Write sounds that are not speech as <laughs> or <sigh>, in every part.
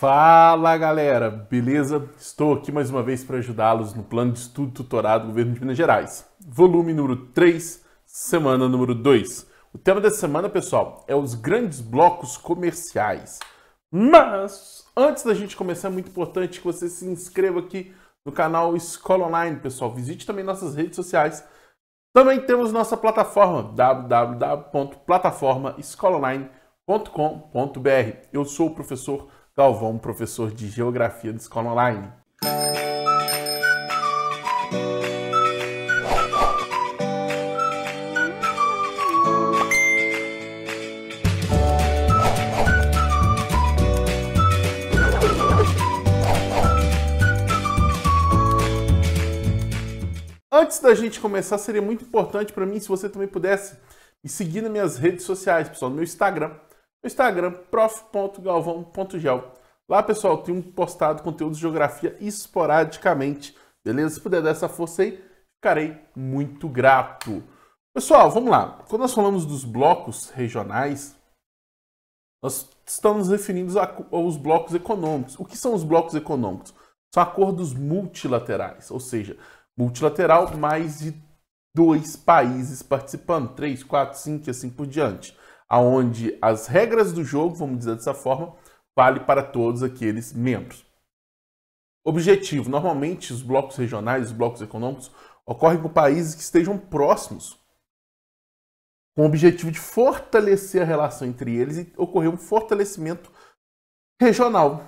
Fala galera, beleza? Estou aqui mais uma vez para ajudá-los no plano de estudo tutorado do governo de Minas Gerais, volume número 3, semana número 2. O tema dessa semana, pessoal, é os grandes blocos comerciais. Mas antes da gente começar, é muito importante que você se inscreva aqui no canal Escola Online, pessoal. Visite também nossas redes sociais. Também temos nossa plataforma www.plataformaescolaonline.com.br. Eu sou o professor Galvão, professor de Geografia da Escola Online. Antes da gente começar, seria muito importante para mim se você também pudesse me seguir nas minhas redes sociais, pessoal, no meu Instagram, no Instagram, prof.galvão.gel. Lá, pessoal, tem postado conteúdo de geografia esporadicamente, beleza? Se puder dar essa força aí, ficarei muito grato. Pessoal, vamos lá. Quando nós falamos dos blocos regionais, nós estamos referindo aos blocos econômicos. O que são os blocos econômicos? São acordos multilaterais, ou seja, multilateral mais de dois países participando, três, quatro, cinco e assim por diante aonde as regras do jogo, vamos dizer dessa forma, vale para todos aqueles membros. Objetivo: normalmente os blocos regionais, os blocos econômicos ocorrem com países que estejam próximos, com o objetivo de fortalecer a relação entre eles e ocorrer um fortalecimento regional,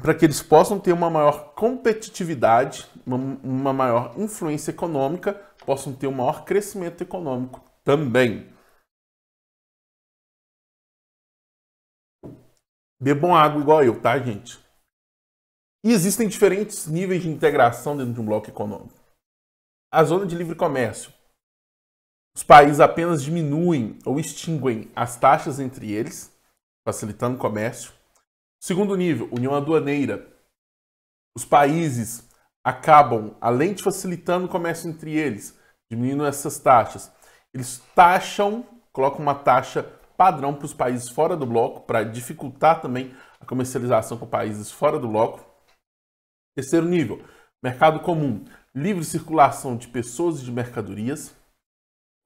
para que eles possam ter uma maior competitividade, uma maior influência econômica, possam ter um maior crescimento econômico também. Bebam água igual eu, tá, gente? E existem diferentes níveis de integração dentro de um bloco econômico. A zona de livre comércio. Os países apenas diminuem ou extinguem as taxas entre eles, facilitando o comércio. Segundo nível, União Aduaneira. Os países acabam, além de facilitando o comércio entre eles, diminuindo essas taxas, eles taxam, colocam uma taxa padrão para os países fora do bloco, para dificultar também a comercialização com países fora do bloco. Terceiro nível, mercado comum, livre circulação de pessoas e de mercadorias.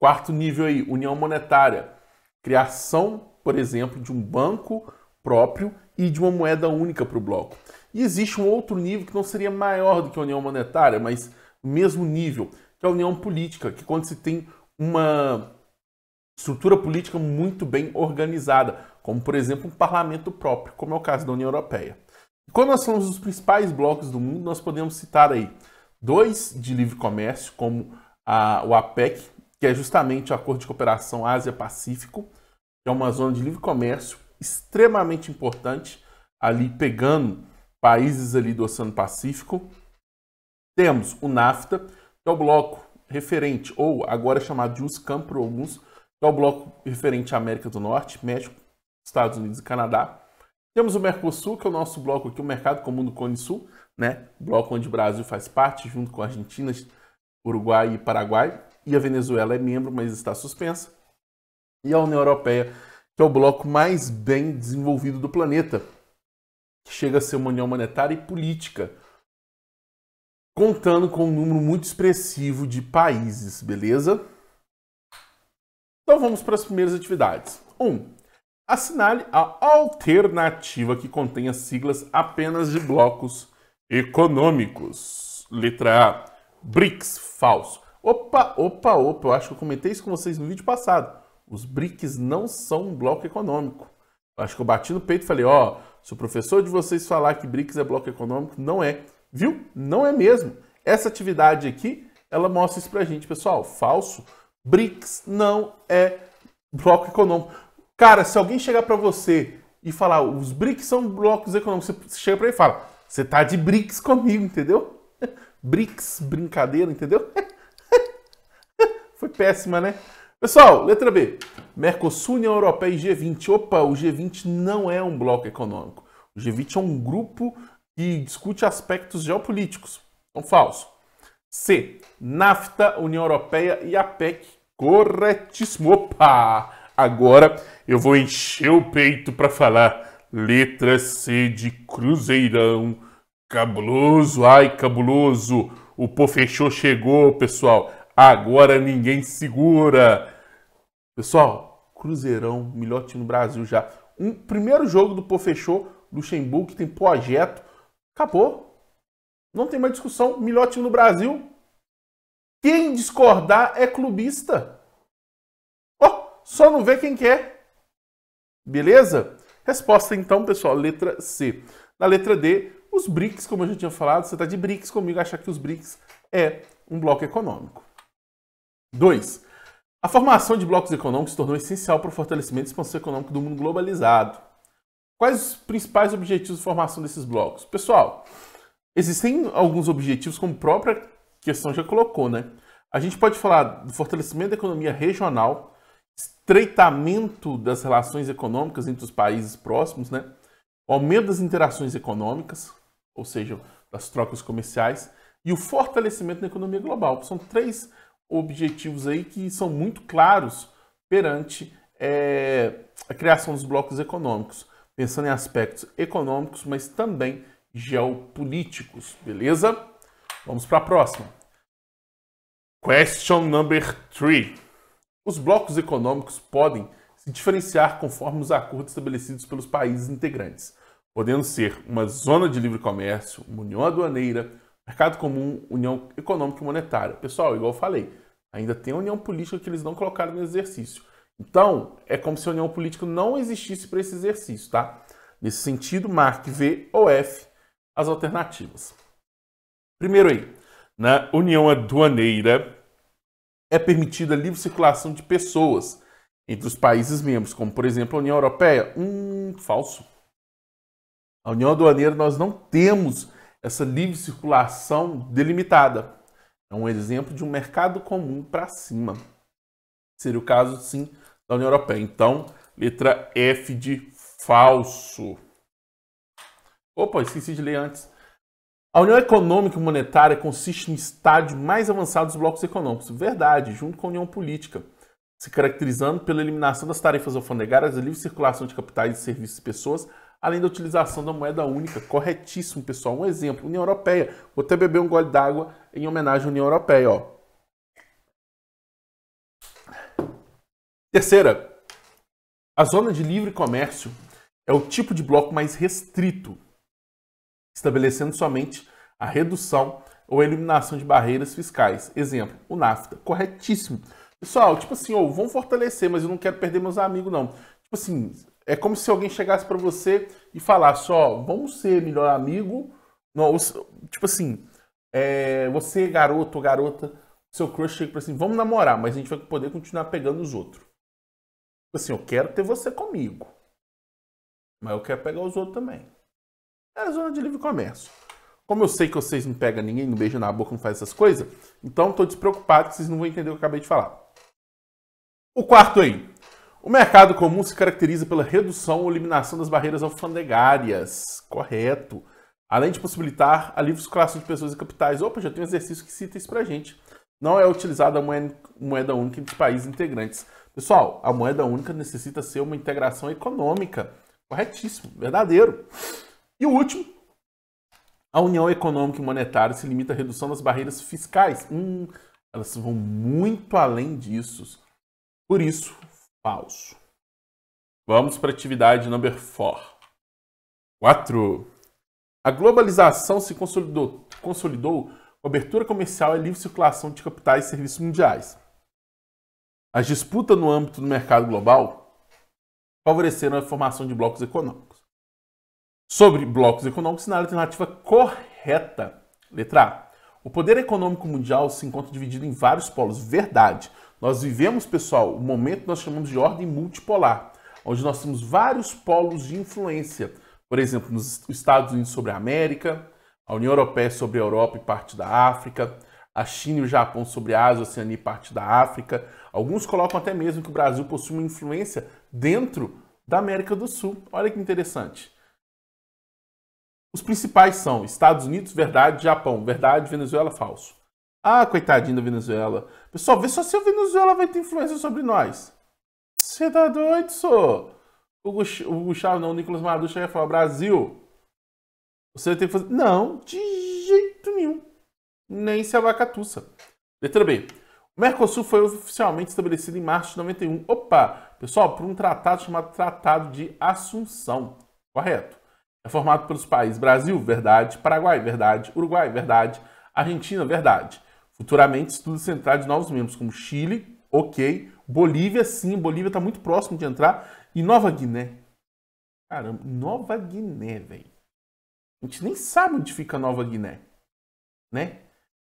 Quarto nível aí, união monetária, criação, por exemplo, de um banco próprio e de uma moeda única para o bloco. E existe um outro nível que não seria maior do que a união monetária, mas o mesmo nível, que é a união política, que é quando se tem uma estrutura política muito bem organizada, como por exemplo um parlamento próprio, como é o caso da União Europeia. quando nós falamos dos principais blocos do mundo, nós podemos citar aí dois de livre comércio, como a, o APEC, que é justamente o Acordo de Cooperação Ásia-Pacífico, que é uma zona de livre comércio extremamente importante, ali pegando países ali do Oceano Pacífico. Temos o NAFTA, que é o bloco referente, ou agora chamado de USCAM por alguns, que é o bloco referente à América do Norte, México, Estados Unidos e Canadá. Temos o Mercosul, que é o nosso bloco aqui, o Mercado Comum do Cone Sul, né? bloco onde o Brasil faz parte, junto com a Argentina, Uruguai e Paraguai. E a Venezuela é membro, mas está suspensa. E a União Europeia, que é o bloco mais bem desenvolvido do planeta, que chega a ser uma união monetária e política, contando com um número muito expressivo de países, beleza? Então vamos para as primeiras atividades. 1. Um, assinale a alternativa que contém as siglas apenas de blocos econômicos. Letra A. BRICS, falso. Opa, opa, opa, eu acho que eu comentei isso com vocês no vídeo passado. Os BRICS não são um bloco econômico. Eu acho que eu bati no peito e falei, ó, oh, se o professor de vocês falar que BRICS é bloco econômico, não é. Viu? Não é mesmo. Essa atividade aqui, ela mostra isso pra gente, pessoal. Falso, BRICS não é bloco econômico. Cara, se alguém chegar para você e falar os BRICS são blocos econômicos, você chega para ele e fala, você tá de BRICS comigo, entendeu? <laughs> BRICS, brincadeira, entendeu? <laughs> Foi péssima, né? Pessoal, letra B. Mercosul, União Europeia e G20. Opa, o G20 não é um bloco econômico. O G20 é um grupo que discute aspectos geopolíticos. Então, falso. C. NAFTA, União Europeia e APEC. Corretíssimo. Opa! Agora eu vou encher o peito para falar letra C de Cruzeirão. Cabuloso, ai cabuloso. O pô fechou chegou, pessoal. Agora ninguém segura. Pessoal, Cruzeirão, melhor time do Brasil já. Um primeiro jogo do pô fechou, Luxemburgo, que tem projeto. Acabou, não tem mais discussão. Melhor time do Brasil. Quem discordar é clubista. Oh, só não vê quem quer. Beleza? Resposta então, pessoal, letra C. Na letra D, os BRICS, como eu já tinha falado, você está de BRICS comigo, achar que os BRICS é um bloco econômico. 2. A formação de blocos econômicos se tornou essencial para o fortalecimento e expansão econômica do mundo globalizado. Quais os principais objetivos de formação desses blocos? Pessoal, Existem alguns objetivos, como a própria questão já colocou, né? A gente pode falar do fortalecimento da economia regional, estreitamento das relações econômicas entre os países próximos, né? O aumento das interações econômicas, ou seja, das trocas comerciais, e o fortalecimento da economia global. São três objetivos aí que são muito claros perante é, a criação dos blocos econômicos, pensando em aspectos econômicos, mas também geopolíticos, beleza? Vamos para a próxima. Question number three: Os blocos econômicos podem se diferenciar conforme os acordos estabelecidos pelos países integrantes, podendo ser uma zona de livre comércio, uma união aduaneira, mercado comum, união econômica e monetária. Pessoal, igual eu falei, ainda tem a união política que eles não colocaram no exercício. Então, é como se a união política não existisse para esse exercício, tá? Nesse sentido, marque V ou F as alternativas. Primeiro aí, na né, União Aduaneira é permitida a livre circulação de pessoas entre os países membros, como por exemplo a União Europeia. Um falso. A União Aduaneira nós não temos essa livre circulação delimitada. É um exemplo de um mercado comum para cima. Seria o caso, sim, da União Europeia. Então, letra F de falso. Opa, esqueci de ler antes. A União Econômica e Monetária consiste no estádio mais avançado dos blocos econômicos. Verdade, junto com a União Política, se caracterizando pela eliminação das tarifas alfandegárias, a livre circulação de capitais, serviços e pessoas, além da utilização da moeda única. Corretíssimo, pessoal. Um exemplo, União Europeia. Vou até beber um gole d'água em homenagem à União Europeia. Ó. Terceira, a zona de livre comércio é o tipo de bloco mais restrito estabelecendo somente a redução ou a eliminação de barreiras fiscais. Exemplo, o NAFTA. Corretíssimo. Pessoal, tipo assim, ou oh, vão fortalecer, mas eu não quero perder meus amigos, não. Tipo assim, é como se alguém chegasse para você e falasse, ó, oh, vamos ser melhor amigo. Não, tipo assim, é, você, é garoto ou garota, seu crush chega para assim, vamos namorar, mas a gente vai poder continuar pegando os outros. Tipo assim, eu quero ter você comigo. Mas eu quero pegar os outros também. É zona de livre comércio. Como eu sei que vocês não pegam ninguém, não beijam na boca, não faz essas coisas, então estou despreocupado que vocês não vão entender o que eu acabei de falar. O quarto aí. O mercado comum se caracteriza pela redução ou eliminação das barreiras alfandegárias. Correto. Além de possibilitar a livre circulação de pessoas e capitais. Opa, já tem um exercício que cita isso pra gente. Não é utilizada a moeda única entre países integrantes. Pessoal, a moeda única necessita ser uma integração econômica. Corretíssimo, verdadeiro. E o último, a União Econômica e Monetária se limita à redução das barreiras fiscais. Hum, elas vão muito além disso. Por isso, falso. Vamos para a atividade number 4. 4. A globalização se consolidou, consolidou abertura comercial e é livre circulação de capitais e serviços mundiais. As disputas no âmbito do mercado global favoreceram a formação de blocos econômicos. Sobre blocos econômicos, na alternativa correta, letra A. O poder econômico mundial se encontra dividido em vários polos. Verdade. Nós vivemos, pessoal, o momento que nós chamamos de ordem multipolar, onde nós temos vários polos de influência. Por exemplo, nos Estados Unidos sobre a América, a União Europeia sobre a Europa e parte da África, a China e o Japão sobre a Ásia, a Oceania e parte da África. Alguns colocam até mesmo que o Brasil possui uma influência dentro da América do Sul. Olha que interessante. Os principais são Estados Unidos, verdade, Japão, verdade, Venezuela, falso. Ah, coitadinho da Venezuela. Pessoal, vê só se a Venezuela vai ter influência sobre nós. Você tá doido, só? O Gustavo, não, o Nicolas Maduro chega e fala, Brasil, você tem que fazer... Não, de jeito nenhum. Nem se a vaca avacatuça. Letra B. O Mercosul foi oficialmente estabelecido em março de 91. Opa! Pessoal, por um tratado chamado Tratado de Assunção. Correto. É formado pelos países Brasil, verdade, Paraguai, verdade, Uruguai, verdade, Argentina, verdade. Futuramente, estudos se entrar de novos membros, como Chile, ok, Bolívia, sim, Bolívia está muito próximo de entrar, e Nova Guiné. Caramba, Nova Guiné, velho. A gente nem sabe onde fica Nova Guiné, né?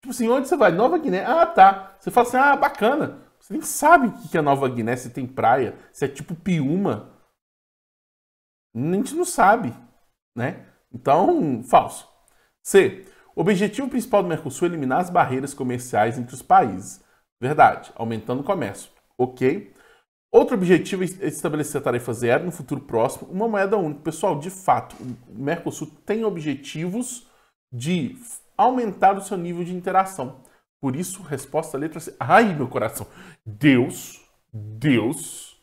Tipo assim, onde você vai? Nova Guiné. Ah, tá. Você fala assim, ah, bacana. Você nem sabe o que é Nova Guiné, se tem praia, se é tipo Piuma. A gente não sabe né? Então, falso. C. O objetivo principal do Mercosul é eliminar as barreiras comerciais entre os países. Verdade, aumentando o comércio. Ok. Outro objetivo é estabelecer a tarifa zero no futuro próximo, uma moeda única. Pessoal, de fato, o Mercosul tem objetivos de aumentar o seu nível de interação. Por isso, resposta letra C. Ai, meu coração. Deus, Deus,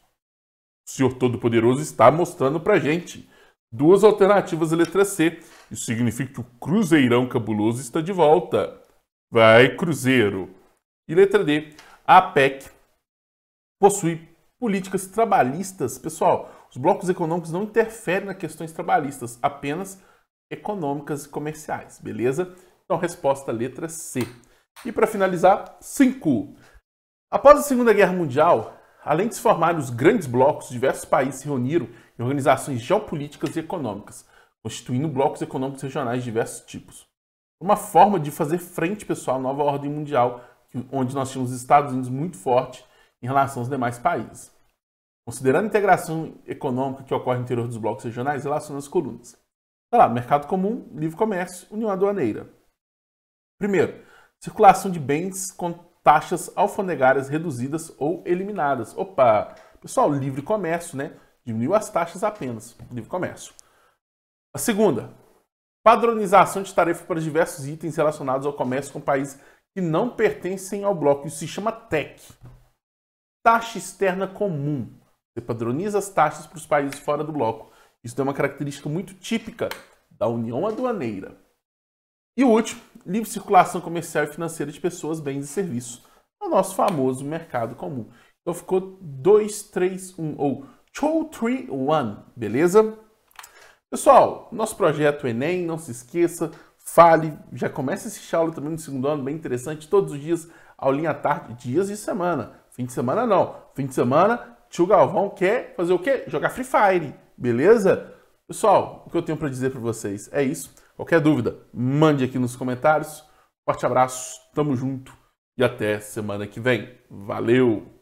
Senhor Todo-Poderoso está mostrando pra gente Duas alternativas, letra C. Isso significa que o Cruzeirão Cabuloso está de volta. Vai, Cruzeiro. E letra D. A PEC possui políticas trabalhistas. Pessoal, os blocos econômicos não interferem nas questões trabalhistas, apenas econômicas e comerciais, beleza? Então, resposta letra C. E para finalizar, 5. Após a Segunda Guerra Mundial, além de se formarem os grandes blocos, diversos países se reuniram em organizações geopolíticas e econômicas, constituindo blocos econômicos regionais de diversos tipos. Uma forma de fazer frente, pessoal, à nova ordem mundial, onde nós tínhamos os Estados Unidos muito forte em relação aos demais países. Considerando a integração econômica que ocorre no interior dos blocos regionais, relaciona as colunas. Tá lá, mercado comum, livre comércio, união aduaneira. Primeiro, circulação de bens com taxas alfandegárias reduzidas ou eliminadas. Opa! Pessoal, livre comércio, né? Diminuiu as taxas apenas, livre comércio. A segunda, padronização de tarifa para diversos itens relacionados ao comércio com países que não pertencem ao bloco. Isso se chama TEC. Taxa externa comum. Você padroniza as taxas para os países fora do bloco. Isso é uma característica muito típica da União Aduaneira. E o último, livre circulação comercial e financeira de pessoas, bens e serviços. o nosso famoso mercado comum. Então ficou 2, 3, 1, ou Show Tree One, beleza? Pessoal, nosso projeto Enem, não se esqueça, fale, já comece esse assistir aula também no segundo ano, bem interessante, todos os dias, aulinha à tarde, dias e semana. Fim de semana não, fim de semana, tio Galvão quer fazer o quê? Jogar Free Fire, beleza? Pessoal, o que eu tenho para dizer para vocês é isso. Qualquer dúvida, mande aqui nos comentários. Forte abraço, tamo junto e até semana que vem. Valeu!